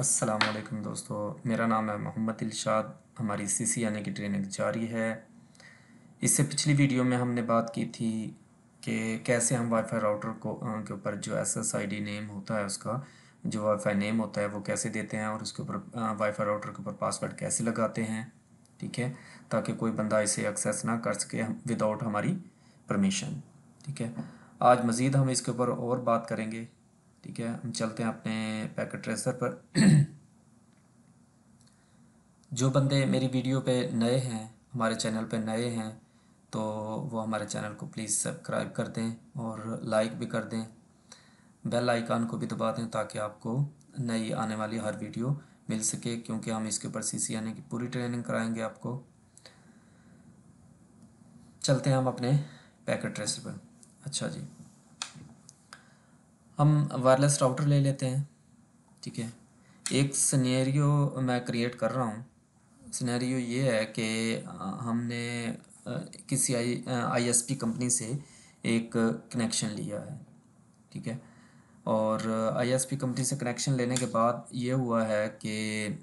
असलकम दोस्तों मेरा नाम है मोहम्मद इलशाद हमारी सी सी आने की ट्रेनिंग जारी है इससे पिछली वीडियो में हमने बात की थी कि कैसे हम वाई फाई राउटर को के ऊपर जो S S I D name होता है उसका जो वाई फाई नेम होता है वो कैसे देते हैं और उसके ऊपर वाई फाई राउटर के ऊपर पासवर्ड कैसे लगाते हैं ठीक है ताकि कोई बंदा इसे एक्सेस ना कर सके विदाउट हमारी परमिशन ठीक है आज मज़ीद हम इसके ऊपर और बात करेंगे ठीक है हम चलते हैं अपने पैकेट ट्रेसर पर जो बंदे मेरी वीडियो पे नए हैं हमारे चैनल पे नए हैं तो वो हमारे चैनल को प्लीज़ सब्सक्राइब कर दें और लाइक भी कर दें बेल आइकान को भी दबा दें ताकि आपको नई आने वाली हर वीडियो मिल सके क्योंकि हम इसके ऊपर सी सी आने की पूरी ट्रेनिंग कराएंगे आपको चलते हैं हम अपने पैकेट ट्रेसर पर अच्छा जी हम वायरलेस राउटर ले लेते हैं ठीक है एक सिनेरियो मैं क्रिएट कर रहा हूँ सिनेरियो ये है कि हमने किसी आई आई कंपनी से एक कनेक्शन लिया है ठीक है और आईएसपी कंपनी से कनेक्शन लेने के बाद ये हुआ है कि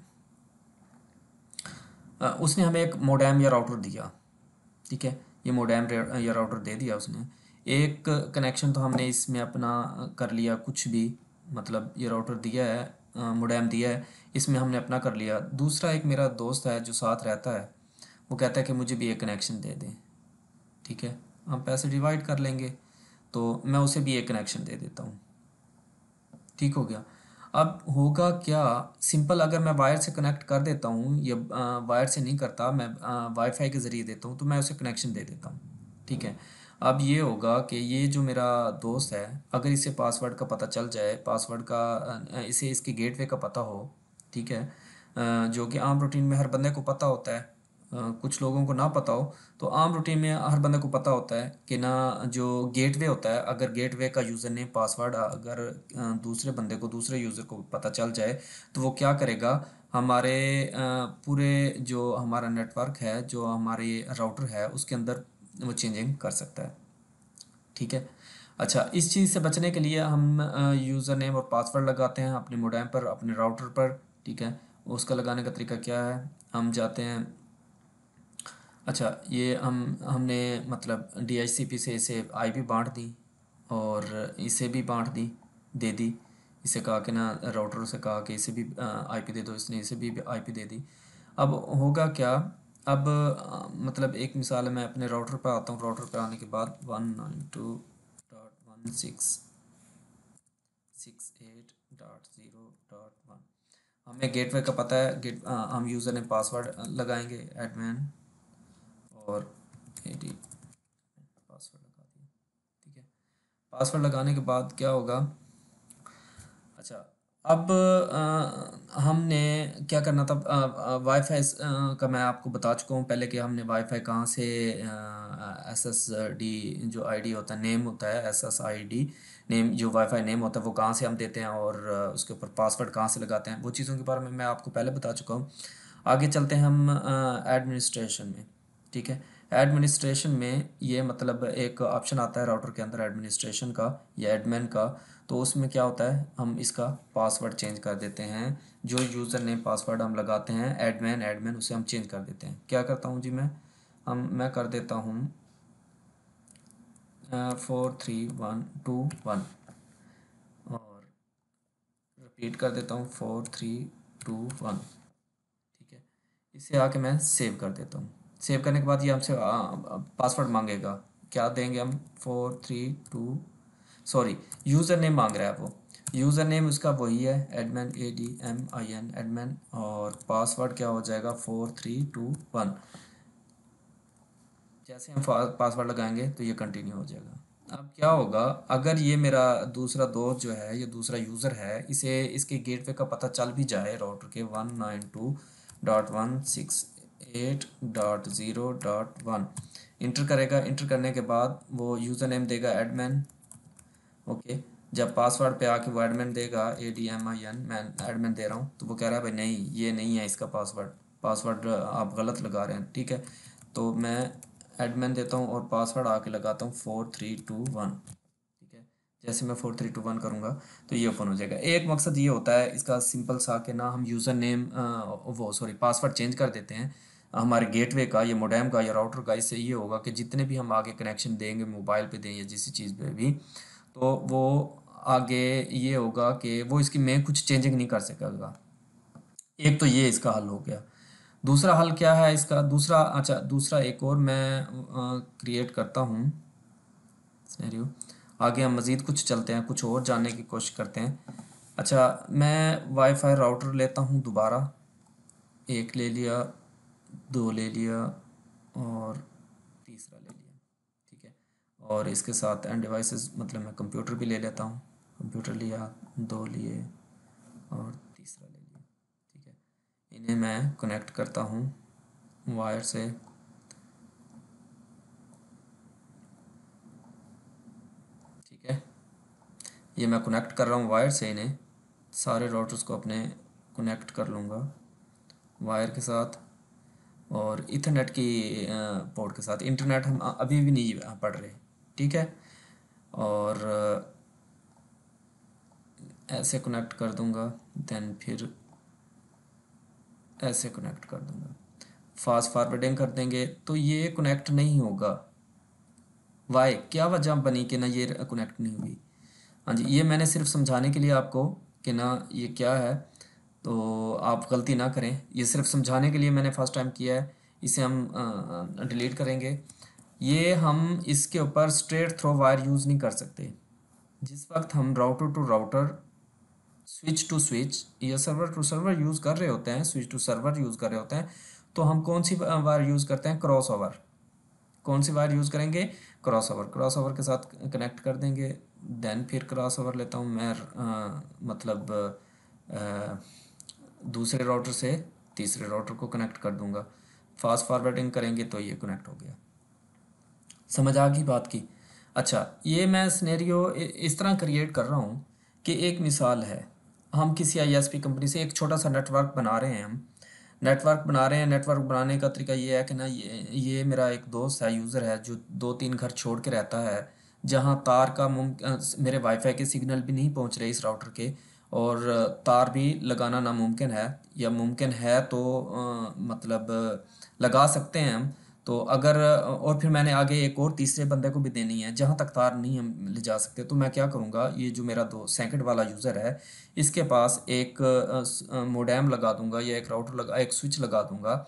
उसने हमें एक मोडेम या राउटर दिया ठीक है ये मोडेम या राउटर दे दिया उसने एक कनेक्शन तो हमने इसमें अपना कर लिया कुछ भी मतलब ये राउटर दिया है मोडेम दिया है इसमें हमने अपना कर लिया दूसरा एक मेरा दोस्त है जो साथ रहता है वो कहता है कि मुझे भी एक कनेक्शन दे दें ठीक है हम पैसे डिवाइड कर लेंगे तो मैं उसे भी एक कनेक्शन दे देता हूँ ठीक हो गया अब होगा क्या सिंपल अगर मैं वायर से कनेक्ट कर देता हूँ या वायर से नहीं करता मैं वाईफाई के ज़रिए देता हूँ तो मैं उसे कनेक्शन दे देता हूँ ठीक है अब ये होगा कि ये जो मेरा दोस्त है अगर इसे पासवर्ड का पता चल जाए पासवर्ड का इसे इसके गेटवे का पता हो ठीक है जो कि आम रूटीन में हर बंदे को पता होता है कुछ लोगों को ना पता हो तो आम रूटीन में हर बंदे को पता होता है कि ना जो गेटवे होता है अगर गेटवे का यूज़र नेम पासवर्ड अगर दूसरे बंदे को दूसरे यूज़र को पता चल जाए तो वो क्या करेगा हमारे पूरे जो हमारा नेटवर्क है जो हमारे राउटर है उसके अंदर वो चेंजिंग कर सकता है ठीक है अच्छा इस चीज़ से बचने के लिए हम यूज़र नेम और पासवर्ड लगाते हैं अपने मोडेम पर अपने राउटर पर ठीक है उसका लगाने का तरीका क्या है हम जाते हैं अच्छा ये हम हमने मतलब डी से इसे पी बांट दी और इसे भी बांट दी दे दी इसे कहा कि ना राउटर से कहा कि इसे भी आईपी दे दो इसने इसे भी आईपी दे दी अब होगा क्या अब मतलब एक मिसाल है मैं अपने राउटर पर आता हूँ राउटर पर आने के बाद one nine two dot one six six eight dot zero dot one हमें गेटवे का पता है गेट आ, हम यूज़र ने पासवर्ड लगाएंगे एडमिन और एडी पासवर्ड लगा दिया ठीक है पासवर्ड लगाने के बाद क्या होगा अब आ, हमने क्या करना था वाईफाई का मैं आपको बता चुका हूँ पहले कि हमने वाईफाई कहाँ से एस एस डी जो आईडी होता है नेम होता है S S I D name जो वाईफाई नेम होता है वो कहाँ से हम देते हैं और उसके ऊपर पासवर्ड कहाँ से लगाते हैं वो चीज़ों के बारे में मैं आपको पहले बता चुका हूँ आगे चलते हैं हम एडमिनिस्ट्रेशन में ठीक है एडमिनिस्ट्रेशन में ये मतलब एक ऑप्शन आता है राउटर के अंदर एडमिनिस्ट्रेशन का या एडमिन का तो उसमें क्या होता है हम इसका पासवर्ड चेंज कर देते हैं जो यूज़र नेम पासवर्ड हम लगाते हैं एडमिन एडमिन उसे हम चेंज कर देते हैं क्या करता हूँ जी मैं हम मैं कर देता हूँ four three one two one और रिपीट कर देता हूँ फोर थ्री टू वन ठीक है इसे आके मैं सेव कर देता हूँ सेव करने के बाद ये हमसे पासवर्ड मांगेगा क्या देंगे हम four three two sorry user name मांग रहा है वो यूज़र नेम उसका वही है admin A D M I N admin और पासवर्ड क्या हो जाएगा फोर थ्री टू वन जैसे हम पासवर्ड लगाएंगे तो ये कंटिन्यू हो जाएगा अब क्या होगा अगर ये मेरा दूसरा दोस्त जो है ये दूसरा यूज़र है इसे इसके गेटवे का पता चल भी जाए राउटर के one nine two dot one six eight dot zero dot one enter करेगा इंटर करने के बाद वो यूज़र नेम देगा एडमिन ओके जब पासवर्ड पे आके वो एडमिन देगा A D M I N मैं एडमिन दे रहा हूँ तो वो कह रहा है भाई नहीं ये नहीं है इसका पासवर्ड पासवर्ड आप गलत लगा रहे हैं ठीक है तो मैं एडमिन देता हूँ और पासवर्ड आके लगाता हूँ फोर थ्री टू वन ठीक है जैसे मैं फोर थ्री टू वन करूँगा तो ये ओपन हो जाएगा एक मकसद ये होता है इसका सिंपल सा कि ना हम यूज़र नेम वो सॉरी पासवर्ड चेंज कर देते हैं हमारे गेटवे का या मोडेम का या राउटर का इससे ये होगा कि जितने भी हम आगे कनेक्शन देंगे मोबाइल पे दें या जिस चीज़ पे भी तो वो आगे ये होगा कि वो इसकी मैं कुछ चेंजिंग नहीं कर सकेगा एक तो ये इसका हल हो गया दूसरा हल क्या है इसका दूसरा अच्छा दूसरा एक और मैं क्रिएट करता हूँ आगे हम मज़ीद कुछ चलते हैं कुछ और जानने की कोशिश करते हैं अच्छा मैं वाईफाई राउटर लेता हूँ दोबारा एक ले लिया दो ले लिया और तीसरा ले लिया ठीक है और इसके साथ एंड डिवाइसेस मतलब मैं कंप्यूटर भी ले लेता हूँ कंप्यूटर लिया दो लिए और तीसरा ले लिया ठीक है इन्हें मैं कनेक्ट करता हूँ वायर से ठीक है ये मैं कनेक्ट कर रहा हूँ वायर से इन्हें सारे रोटर्स को अपने कनेक्ट कर लूँगा वायर के साथ और इथरनेट की पोर्ट के साथ इंटरनेट हम अभी भी नहीं पढ़ रहे ठीक है और ऐसे कनेक्ट कर दूंगा देन फिर ऐसे कनेक्ट कर दूंगा फास्ट फॉरवर्डिंग कर देंगे तो ये कनेक्ट नहीं होगा वाई क्या वजह बनी कि ना ये कनेक्ट नहीं हुई हाँ जी ये मैंने सिर्फ समझाने के लिए आपको कि ना ये क्या है तो आप गलती ना करें ये सिर्फ समझाने के लिए मैंने फर्स्ट टाइम किया है इसे हम डिलीट करेंगे ये हम इसके ऊपर स्ट्रेट थ्रो वायर यूज़ नहीं कर सकते जिस वक्त हम router to router switch to switch या सर्वर टू सर्वर यूज़ कर रहे होते हैं स्विच टू सर्वर यूज़ कर रहे होते हैं तो हम कौन सी वायर यूज़ करते हैं क्रॉस ओवर कौन सी वायर यूज़ करेंगे क्रॉस ओवर क्रॉस ओवर के साथ कनेक्ट कर देंगे देन फिर क्रॉस ओवर लेता हूँ मैं आ, मतलब आ, दूसरे राउटर से तीसरे राउटर को कनेक्ट कर दूंगा फास्ट फॉरवर्डिंग करेंगे तो ये कनेक्ट हो गया समझ आ गई बात की अच्छा ये मैं स्नेरियो इस तरह क्रिएट कर रहा हूँ कि एक मिसाल है हम किसी आईएसपी कंपनी से एक छोटा सा नेटवर्क बना रहे हैं हम नेटवर्क बना रहे हैं नेटवर्क बनाने का तरीका ये है कि ना ये ये मेरा एक दोस्त है यूज़र है जो दो तीन घर छोड़ के रहता है जहाँ तार का मुम मेरे वाईफाई के सिग्नल भी नहीं पहुँच रहे इस राउटर के और तार भी लगाना नामुमकिन है या मुमकिन है तो आ, मतलब लगा सकते हैं हम तो अगर और फिर मैंने आगे एक और तीसरे बंदे को भी देनी है जहाँ तक तार नहीं हम ले जा सकते तो मैं क्या करूँगा ये जो मेरा दो सैकेट वाला यूज़र है इसके पास एक मोडेम लगा दूँगा या एक राउटर लगा एक स्विच लगा दूँगा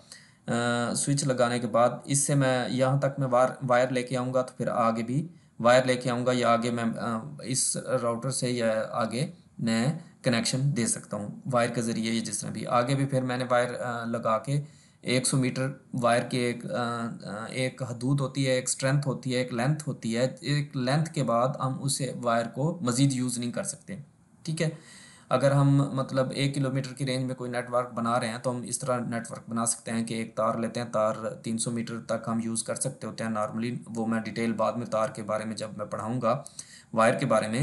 स्विच लगाने के बाद इससे मैं यहाँ तक मैं वायर वायर लेके आऊँगा तो फिर आगे भी वायर लेके आऊँगा या आगे मैं इस राउटर से या आगे मैं कनेक्शन दे सकता हूँ वायर के ज़रिए ये जिस तरह भी आगे भी फिर मैंने वायर लगा के 100 मीटर वायर की एक एक हदूद होती है एक स्ट्रेंथ होती है एक लेंथ होती है एक लेंथ के बाद हम उसे वायर को मज़ीद यूज़ नहीं कर सकते ठीक है अगर हम मतलब एक किलोमीटर की रेंज में कोई नेटवर्क बना रहे हैं तो हम इस तरह नेटवर्क बना सकते हैं कि एक तार लेते हैं तार 300 मीटर तक हम यूज़ कर सकते होते हैं नॉर्मली वो मैं डिटेल बाद में तार के बारे में जब मैं पढ़ाऊँगा वायर के बारे में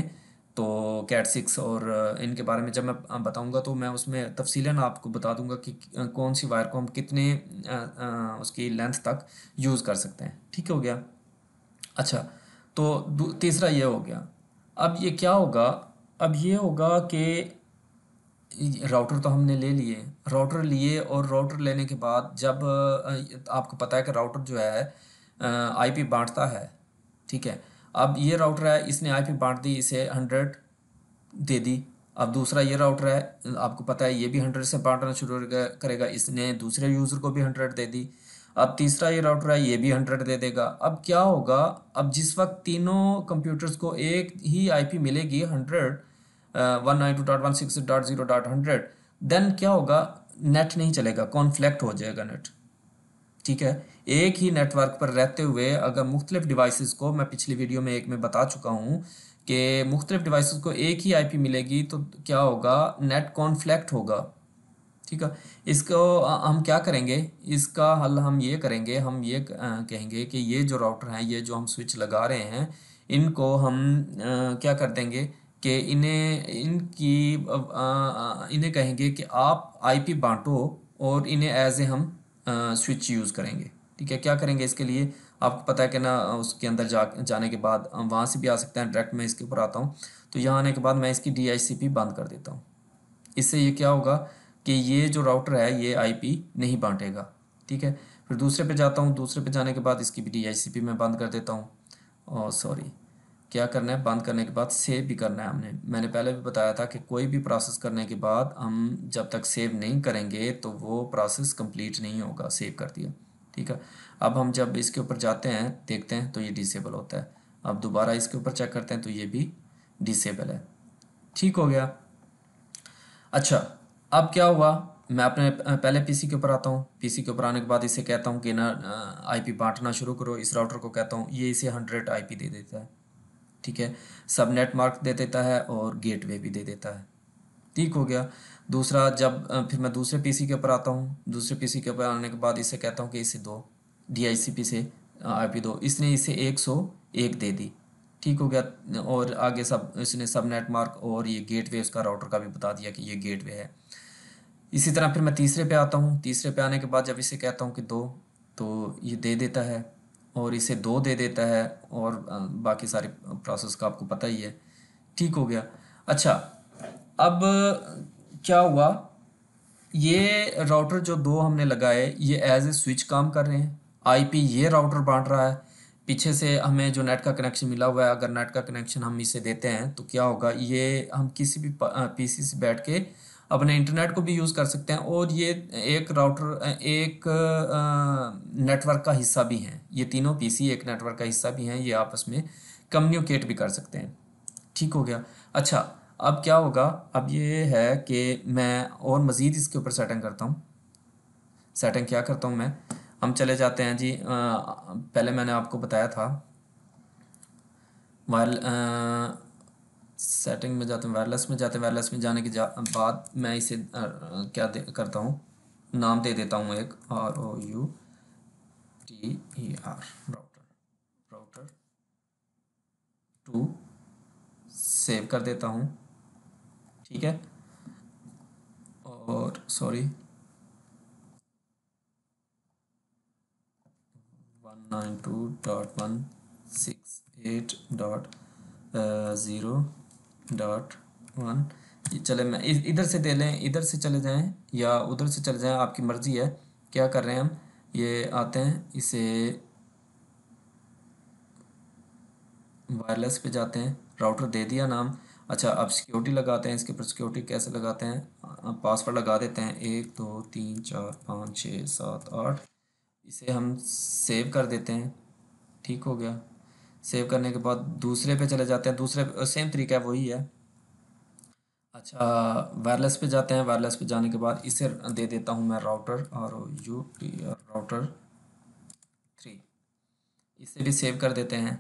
तो कैट सिक्स और इनके बारे में जब मैं बताऊंगा तो मैं उसमें तफसीला आपको बता दूंगा कि कौन सी वायर को हम कितने उसकी लेंथ तक यूज़ कर सकते हैं ठीक हो गया अच्छा तो तीसरा ये हो गया अब ये क्या होगा अब ये होगा कि राउटर तो हमने ले लिए राउटर लिए और राउटर लेने के बाद जब आपको पता है कि राउटर जो है आईपी बांटता है ठीक है अब ये राउटर है इसने आईपी बांट दी इसे हंड्रेड दे दी अब दूसरा ये राउटर है आपको पता है ये भी हंड्रेड से बांटना शुरू करेगा इसने दूसरे यूज़र को भी हंड्रेड दे दी अब तीसरा ये राउटर है ये भी हंड्रेड दे देगा अब क्या होगा अब जिस वक्त तीनों कंप्यूटर्स को एक ही आईपी मिलेगी hundred one nine two dot one six dot zero dot hundred then क्या होगा नेट नहीं चलेगा कॉन्फ्लेक्ट हो जाएगा नेट ठीक है एक ही नेटवर्क पर रहते हुए अगर मुख्तलिफ डिवाइसेस को मैं पिछली वीडियो में एक में बता चुका हूँ कि मुख्तलिफ डिवाइस को एक ही आईपी मिलेगी तो क्या होगा नेट कॉन्फ्लैक्ट होगा ठीक है इसको हम क्या करेंगे इसका हल हम ये करेंगे हम ये कहेंगे कि ये जो राउटर हैं ये जो हम स्विच लगा रहे हैं इनको हम क्या कर देंगे कि इन्हें इनकी इन्हें कहेंगे कि आप आईपी बांटो और इन्हें एज ए हम स्विच यूज़ करेंगे ठीक है क्या करेंगे इसके लिए आपको पता है कि ना उसके अंदर जा जाने के बाद वहाँ से भी आ सकते हैं डायरेक्ट मैं इसके ऊपर आता हूँ तो यहाँ आने के बाद मैं इसकी डी बंद कर देता हूँ इससे ये क्या होगा कि ये जो राउटर है ये आई नहीं बांटेगा ठीक है फिर दूसरे पे जाता हूँ दूसरे पे जाने के बाद इसकी भी डी मैं बंद कर देता हूँ और सॉरी क्या करना है बंद करने के बाद सेव भी करना है हमने मैंने पहले भी बताया था कि कोई भी प्रोसेस करने के बाद हम जब तक सेव नहीं करेंगे तो वो प्रोसेस कंप्लीट नहीं होगा सेव कर दिया ठीक है अब हम जब इसके ऊपर जाते हैं देखते हैं तो ये डिसेबल होता है अब दोबारा इसके ऊपर चेक करते हैं तो ये भी डिसेबल है ठीक हो गया अच्छा अब क्या हुआ मैं अपने पहले पीसी के ऊपर आता हूँ पीसी के ऊपर आने के बाद इसे कहता हूँ कि ना आईपी बांटना शुरू करो इस राउटर को कहता हूँ ये इसे हंड्रेड आईपी दे देता है ठीक है नेट मार्क दे देता है और गेटवे भी दे देता है ठीक हो गया दूसरा जब फिर मैं दूसरे पीसी के ऊपर आता हूँ दूसरे पीसी के ऊपर आने के बाद इसे कहता हूँ कि इसे दो डीआईसीपी से आईपी दो इसने इसे एक सौ एक दे दी ठीक हो गया और आगे सब इसने नेट मार्क और ये गेटवे उसका राउटर का भी बता दिया कि ये वे है इसी तरह फिर मैं तीसरे पे आता हूँ तीसरे पे आने के बाद जब इसे कहता हूँ कि दो तो ये दे देता है और इसे दो दे देता है और बाकी सारे प्रोसेस का आपको पता ही है ठीक हो गया अच्छा अब क्या हुआ ये राउटर जो दो हमने लगाए ये एज ए स्विच काम कर रहे हैं आईपी ये राउटर बांट रहा है पीछे से हमें जो नेट का कनेक्शन मिला हुआ है अगर नेट का कनेक्शन हम इसे देते हैं तो क्या होगा ये हम किसी भी पीसी से बैठ के अपने इंटरनेट को भी यूज़ कर सकते हैं और ये एक राउटर एक नेटवर्क का हिस्सा भी हैं ये तीनों पीसी एक नेटवर्क का हिस्सा भी हैं ये आपस में कम्युनिकेट भी कर सकते हैं ठीक हो गया अच्छा अब क्या होगा अब ये है कि मैं और मज़ीद इसके ऊपर सेटिंग करता हूँ सेटिंग क्या करता हूँ मैं हम चले जाते हैं जी आ, पहले मैंने आपको बताया था वायर सेटिंग में जाते हैं वायरलेस में जाते हैं वायरलेस में जाने के जा, बाद मैं इसे क्या दे, करता हूँ नाम दे देता हूँ एक R O U T E R router router to save कर देता हूँ ठीक है और sorry one nine two dot one six eight dot zero dot one चले मैं इधर से दे लें इधर से चले जाएं या उधर से चले जाएं आपकी मर्ज़ी है क्या कर रहे हैं हम ये आते हैं इसे वायरलेस पे जाते हैं राउटर दे दिया नाम अच्छा अब सिक्योरिटी लगाते हैं इसके ऊपर सिक्योरिटी कैसे लगाते हैं पासवर्ड लगा देते हैं एक दो तो, तीन चार पाँच छः सात आठ इसे हम सेव कर देते हैं ठीक हो गया सेव करने के बाद दूसरे पे चले जाते हैं दूसरे सेम तरीका है वही है अच्छा वायरलेस पे जाते हैं वायरलेस पे जाने के बाद इसे दे देता हूँ मैं राउटर और यू टी राउटर थ्री इसे भी सेव कर देते हैं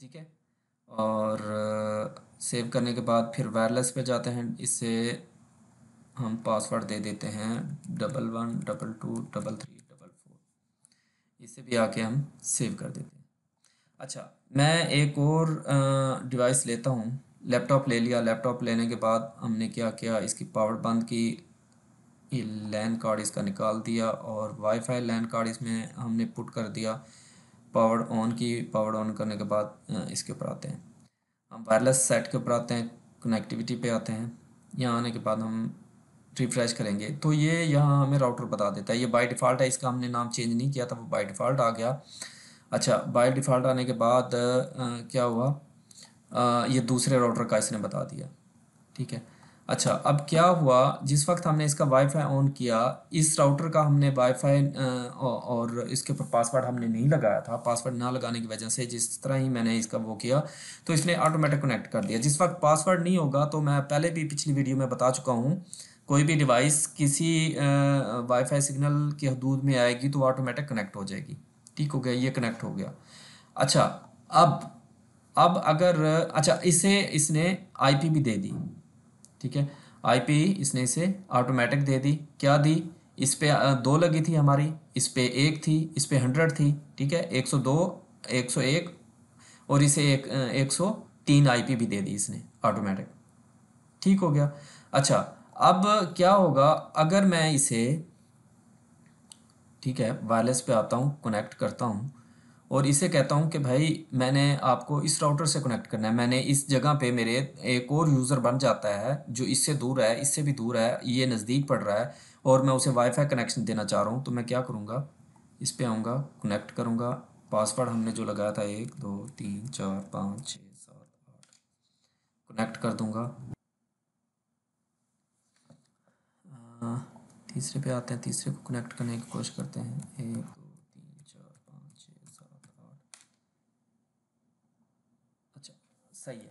ठीक है और सेव करने के बाद फिर वायरलेस पे जाते हैं इसे हम पासवर्ड दे देते हैं double one double two double three double four इसे भी आके हम सेव कर देते हैं अच्छा मैं एक और डिवाइस लेता हूँ लैपटॉप ले लिया लैपटॉप लेने के बाद हमने क्या किया इसकी पावर बंद की ये लैन कार्ड इसका निकाल दिया और वाईफाई लैन कार्ड इसमें हमने पुट कर दिया पावर ऑन की पावर ऑन करने के बाद इसके ऊपर आते हैं हम वायरलेस सेट के ऊपर आते हैं कनेक्टिविटी पे आते हैं यहाँ आने के बाद हम रिफ्रेश करेंगे तो ये यहाँ हमें राउटर बता देता है ये बाई डिफ़ॉल्ट है इसका हमने नाम चेंज नहीं किया था वो बाई डिफ़ॉल्ट आ गया अच्छा बाय डिफ़ॉल्ट आने के बाद आ, क्या हुआ आ, ये दूसरे राउटर का इसने बता दिया ठीक है अच्छा अब क्या हुआ जिस वक्त हमने इसका वाईफाई ऑन किया इस राउटर का हमने वाईफाई और इसके ऊपर पासवर्ड हमने नहीं लगाया था पासवर्ड ना लगाने की वजह से जिस तरह ही मैंने इसका वो किया तो इसने ऑटोमेटिक कनेक्ट कर दिया जिस वक्त पासवर्ड नहीं होगा तो मैं पहले भी पिछली वीडियो में बता चुका हूँ कोई भी डिवाइस किसी वाईफाई सिग्नल की हदूद में आएगी तो ऑटोमेटिक कनेक्ट हो जाएगी ठीक हो गया ये कनेक्ट हो गया अच्छा अब अब अगर अच्छा इसे इसने आईपी भी दे दी ठीक है आईपी इसने इसे ऑटोमेटिक दे दी क्या दी इस पे दो लगी थी हमारी इस पे एक थी इस पे हंड्रेड थी ठीक है एक सौ दो एक सौ एक और इसे एक एक सौ तीन आई भी दे दी इसने ऑटोमेटिक ठीक हो गया अच्छा अब क्या होगा अगर मैं इसे ठीक है वायरलेस पे आता हूँ कनेक्ट करता हूँ और इसे कहता हूँ कि भाई मैंने आपको इस राउटर से कनेक्ट करना है मैंने इस जगह पे मेरे एक और यूज़र बन जाता है जो इससे दूर है इससे भी दूर है ये नज़दीक पड़ रहा है और मैं उसे वाईफाई कनेक्शन देना चाह रहा हूँ तो मैं क्या करूँगा इस पर आऊँगा कनेक्ट करूँगा पासवर्ड हमने जो लगाया था एक दो तीन चार पाँच छः सात आठ कनेक्ट कर दूँगा तीसरे पे आते हैं तीसरे को कनेक्ट करने की कोशिश करते हैं एक दो तीन चार पाँच छः सात आठ अच्छा सही है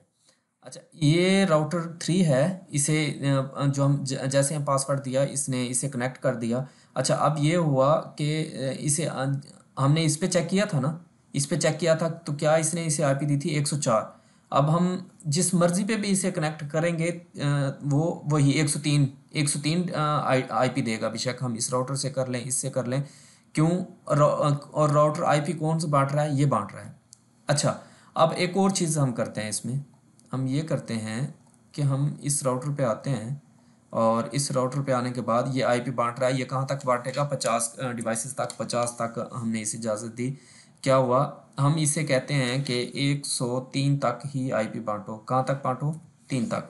अच्छा ये राउटर थ्री है इसे जो हम जैसे हम पासवर्ड दिया इसने इसे कनेक्ट कर दिया अच्छा अब ये हुआ कि इसे हमने इस पर चेक किया था ना इस पर चेक किया था तो क्या इसने इसे आईपी दी थी 104 अब हम जिस मर्ज़ी पे भी इसे कनेक्ट करेंगे वो वही 103 एक सौ तीन आई पी देगा बेशक हम इस राउटर से कर लें इससे कर लें क्यों और राउटर आई पी कौन सा बांट रहा है ये बांट रहा है अच्छा अब एक और चीज़ हम करते हैं इसमें हम ये करते हैं कि हम इस राउटर पे आते हैं और इस राउटर पे आने के बाद ये आईपी बांट रहा है ये कहाँ तक बांटेगा पचास डिवाइसेस तक पचास तक हमने इसे इजाज़त दी क्या हुआ हम इसे कहते हैं कि एक सौ तीन तक ही आईपी बांटो कहाँ तक बांटो तीन तक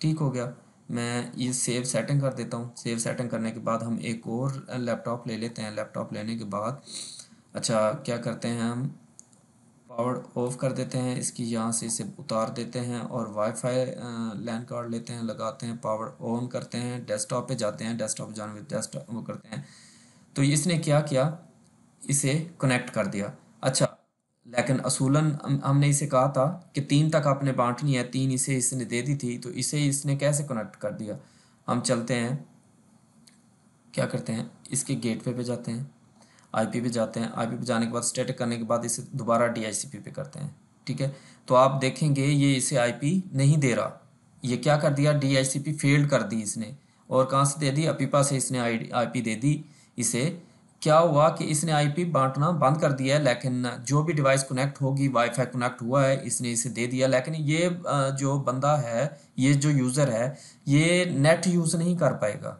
ठीक हो गया मैं ये सेव सेटिंग कर देता हूँ सेव सेटिंग करने के बाद हम एक और लैपटॉप ले लेते हैं लैपटॉप लेने के बाद अच्छा क्या करते हैं हम पावर ऑफ कर देते हैं इसकी यहाँ से इसे उतार देते हैं और वाईफाई लैंड कार्ड लेते हैं लगाते हैं पावर ऑन करते हैं डेस्कटॉप पे जाते हैं डेस्कटॉप जाने में डेस्कटॉप वो करते हैं तो इसने क्या किया इसे कनेक्ट कर दिया अच्छा लेकिन असूलन हमने इसे कहा था कि तीन तक आपने बांटनी है तीन इसे इसने दे दी थी तो इसे इसने कैसे कनेक्ट कर दिया हम चलते हैं क्या करते हैं इसके गेट पे जाते हैं आईपी पे जाते हैं आईपी पे जाने के बाद स्टैटिक करने के बाद इसे दोबारा डीआईसीपी पे करते हैं ठीक है तो आप देखेंगे ये इसे आईपी नहीं दे रहा ये क्या कर दिया डीआईसीपी फेल्ड कर दी इसने और कहाँ से दे दी अपीपा से इसने आई आईपी दे दी इसे क्या हुआ कि इसने आईपी बांटना बंद कर दिया है लेकिन जो भी डिवाइस कनेक्ट होगी वाईफाई कनेक्ट हुआ है इसने इसे दे दिया लेकिन ये जो बंदा है ये जो यूज़र है ये नेट यूज़ नहीं कर पाएगा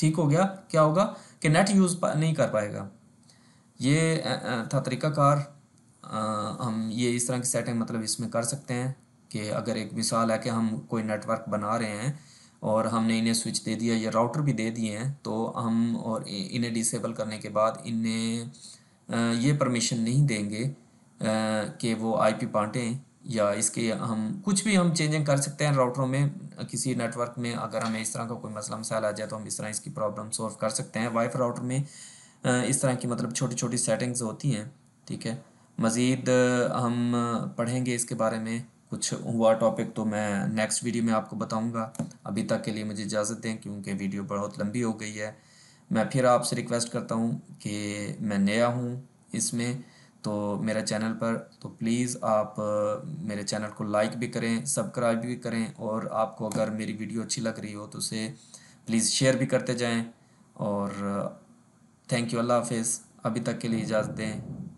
ठीक हो गया क्या होगा कि नेट यूज़ नहीं कर पाएगा ये था तरीकाकार हम ये इस तरह की सेटिंग मतलब इसमें कर सकते हैं कि अगर एक मिसाल है कि हम कोई नेटवर्क बना रहे हैं और हमने इन्हें स्विच दे दिया या राउटर भी दे दिए हैं तो हम और इन्हें डिसेबल करने के बाद इन्हें ये परमिशन नहीं देंगे कि वो आईपी बांटें या इसके हम कुछ भी हम चेंजिंग कर सकते हैं राउटरों में किसी नेटवर्क में अगर हमें इस तरह का कोई मसला मसाइल आ जाए तो हम इस तरह इसकी प्रॉब्लम सॉल्व कर सकते हैं वाइफ राउटर में इस तरह की मतलब छोटी छोटी सेटिंग्स होती हैं ठीक है मज़ीद हम पढ़ेंगे इसके बारे में कुछ हुआ टॉपिक तो मैं नेक्स्ट वीडियो में आपको बताऊंगा अभी तक के लिए मुझे इजाज़त दें क्योंकि वीडियो बहुत लंबी हो गई है मैं फिर आपसे रिक्वेस्ट करता हूँ कि मैं नया हूँ इसमें तो मेरा चैनल पर तो प्लीज़ आप मेरे चैनल को लाइक भी करें सब्सक्राइब भी करें और आपको अगर मेरी वीडियो अच्छी लग रही हो तो उसे प्लीज़ शेयर भी करते जाएँ और थैंक यू अल्लाह हाफिज़ अभी तक के लिए इजाज़त दें